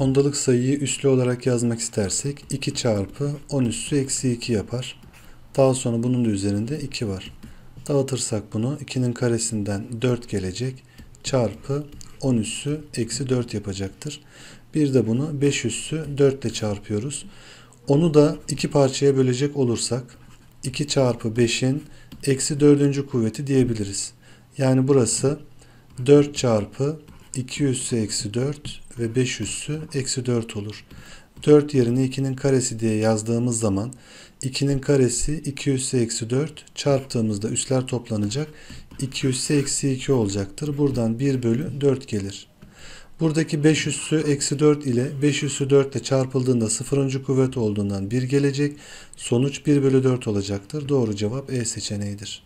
Ondalık sayıyı üslü olarak yazmak istersek 2 çarpı 10 üssü eksi 2 yapar. Daha sonra bunun da üzerinde 2 var. Dağıtırsak bunu 2'nin karesinden 4 gelecek çarpı 10 üssü eksi 4 yapacaktır. Bir de bunu 5 üssü 4 ile çarpıyoruz. Onu da iki parçaya bölecek olursak 2 çarpı 5'in eksi 4. kuvveti diyebiliriz. Yani burası 4 çarpı 2 üssü eksi 4 ve 5 üssü eksi 4 olur. 4 yerine 2'nin karesi diye yazdığımız zaman 2'nin karesi 2 üssü eksi 4 çarptığımızda üsler toplanacak. 2 üssü eksi 2 olacaktır. Buradan 1 bölü 4 gelir. Buradaki 5 üssü eksi 4 ile 5 üssü 4 ile çarpıldığında sıfırıncı kuvvet olduğundan 1 gelecek. Sonuç 1 bölü 4 olacaktır. Doğru cevap E seçeneğidir.